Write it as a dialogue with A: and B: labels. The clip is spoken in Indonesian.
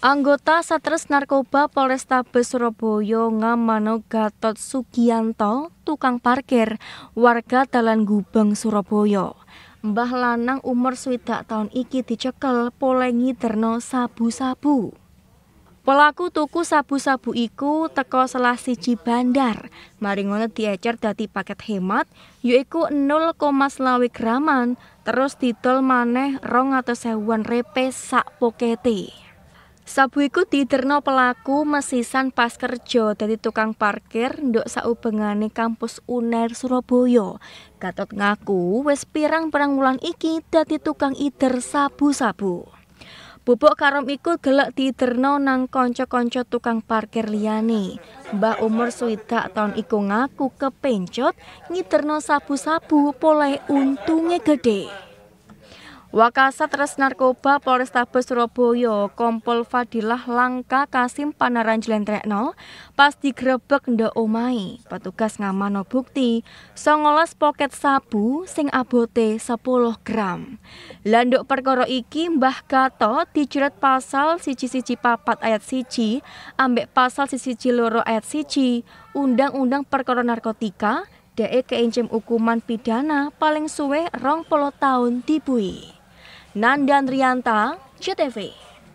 A: Anggota Satres Narkoba Polrestabes Surabaya Ngamano Gatot Sugianto, tukang parkir, warga Dalan Gubeng Surabaya. Mbah Lanang umur swidak tahun iki dicekel polengi terno sabu-sabu. Pelaku tuku sabu-sabu iku teko salah siji bandar. Maringono diecer dadi paket hemat yaiku 0,2 graman, terus didol maneh atau sewan repe sak pokete. Sabu iku diderno pelaku mesisan pas kerja dadi tukang parkir nduk saubengane kampus UNER Surabaya. Gatot ngaku wes pirang perang iki dadi tukang ider sabu-sabu. Bubuk karom iku gelek diterno nang konco-konco tukang parkir liyane. Mbah umur swidak tahun iku ngaku kepencut ngiterno sabu-sabu pola untunge gede. Wakasat Res Narkoba Polrestabes Surabaya Kompol Fadilah Langka Kasim Panaran Jelentrekno pas digrebek ndak omai petugas ngamano bukti songolas poket sabu sing abote 10 gram landuk perkara iki Mbah Kato dijerat pasal siji-siji papat ayat siji ambek pasal siji loro ayat siji Undang-Undang Perkara Narkotika dae keincim hukuman pidana paling suwe rong polo tahun dibui. Nandan Rianta, CTV.